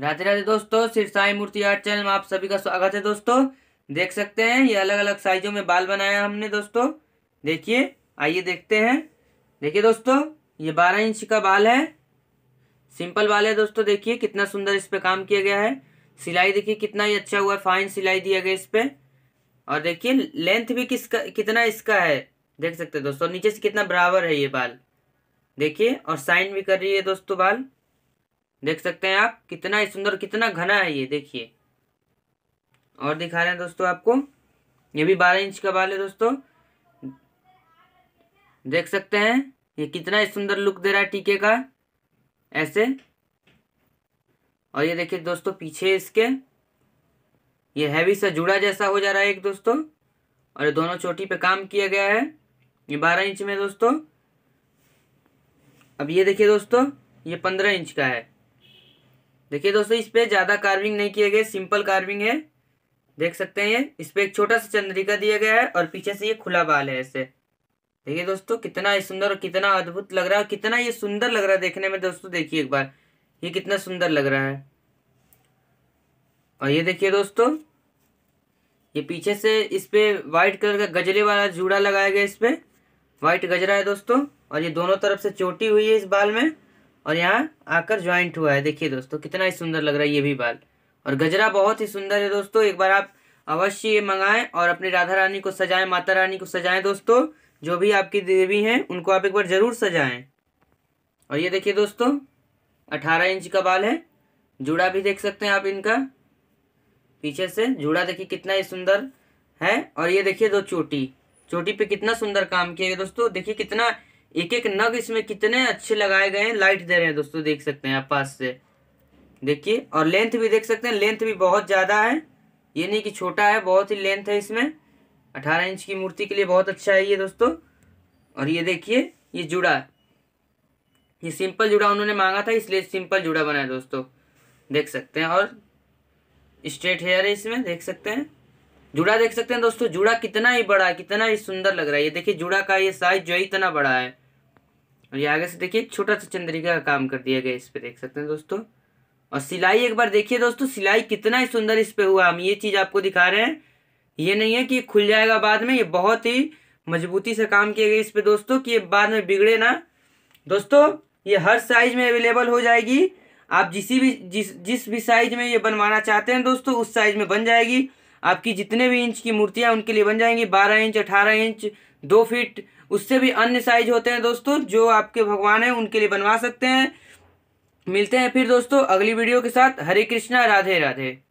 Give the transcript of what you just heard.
राधे राधे दोस्तों सिरसाई मूर्ति art channel में आप सभी का स्वागत है दोस्तों देख सकते हैं ये अलग अलग साइजों में बाल बनाया हमने दोस्तों देखिए आइए देखते हैं देखिए दोस्तों ये बारह इंच का बाल है सिंपल बाल है दोस्तों देखिए कितना सुंदर इस पर काम किया गया है सिलाई देखिए कितना ही अच्छा हुआ है फाइन सिलाई दिया गया इस पर और देखिए लेंथ भी किसका कितना इसका है देख सकते हैं दोस्तों नीचे से कितना बराबर है ये बाल देखिए और साइन भी कर रही है दोस्तों बाल देख सकते हैं आप कितना सुंदर कितना घना है ये देखिए और दिखा रहे हैं दोस्तों आपको ये भी बारह इंच का बाल है दोस्तों देख सकते हैं ये कितना सुंदर लुक दे रहा है टीके का ऐसे और ये देखिए दोस्तों पीछे इसके ये हैवी सा जुड़ा जैसा हो जा रहा है एक दोस्तों और ये दोनों चोटी पे काम किया गया है ये बारह इंच में दोस्तों अब ये देखिए दोस्तों ये पंद्रह इंच का है देखिए दोस्तों इस पर ज़्यादा कार्विंग नहीं किए गए सिंपल कार्विंग है देख सकते हैं इस पर एक छोटा सा चंद्रिका दिया गया है और पीछे से ये खुला बाल है ऐसे देखिए दोस्तों कितना ये सुंदर और कितना अद्भुत लग रहा है कितना ये सुंदर लग रहा है देखने में दोस्तों देखिए एक बार ये कितना सुंदर लग रहा है और ये देखिए दोस्तों ये पीछे से इस पे वाइट कलर का गजरे वाला जूड़ा लगाया गया इस पे वाइट गजरा है दोस्तों और ये दोनों तरफ से चोटी हुई है इस बाल में और यहाँ आकर ज्वाइंट हुआ है देखिए दोस्तों कितना ही सुंदर लग रहा है ये भी बाल और गजरा बहुत ही सुंदर है दोस्तों एक बार आप अवश्य ये मंगाएं और अपनी राधा रानी को सजाएं माता रानी को सजाएं दोस्तों जो भी आपकी देवी हैं उनको आप एक बार ज़रूर सजाएं और ये देखिए दोस्तों अठारह इंच का बाल है जूड़ा भी देख सकते हैं आप इनका पीछे से जूड़ा देखिए कितना ही सुंदर है और ये देखिए दो चोटी चोटी पे कितना सुंदर काम किया है दोस्तों देखिए कितना एक एक नग इसमें कितने अच्छे लगाए गए हैं लाइट दे रहे हैं दोस्तों देख सकते हैं आप पास से देखिए और लेंथ भी देख सकते हैं लेंथ भी बहुत ज़्यादा है ये नहीं कि छोटा है बहुत ही लेंथ है इसमें अठारह इंच की मूर्ति के लिए बहुत अच्छा है ये दोस्तों और ये देखिए ये जुड़ा ये सिंपल जुड़ा उन्होंने मांगा था इसलिए सिंपल जुड़ा बना है दोस्तों देख सकते हैं और स्ट्रेट हेयर है इसमें देख सकते हैं जुड़ा देख सकते हैं दोस्तों जुड़ा कितना ही बड़ा है कितना ही सुंदर लग रहा है ये देखिए जुड़ा का ये साइज जो है इतना बड़ा है और ये आगे से देखिए छोटा सा चंद्रिका का काम कर दिया गया इस पर देख सकते हैं दोस्तों और सिलाई एक बार देखिए दोस्तों सिलाई कितना ही सुंदर इस पर हुआ हम ये चीज़ आपको दिखा रहे हैं ये नहीं है कि खुल जाएगा बाद में ये बहुत ही मजबूती से काम किया गया इस पर दोस्तों कि ये बाद में बिगड़े ना दोस्तों ये हर साइज में अवेलेबल हो जाएगी आप जिसी भी जिस जिस भी साइज में ये बनवाना चाहते हैं दोस्तों उस साइज में बन जाएगी आपकी जितने भी इंच की मूर्तियाँ उनके लिए बन जाएंगी बारह इंच अठारह इंच दो फीट उससे भी अन्य साइज होते हैं दोस्तों जो आपके भगवान हैं उनके लिए बनवा सकते हैं मिलते हैं फिर दोस्तों अगली वीडियो के साथ हरे कृष्णा राधे राधे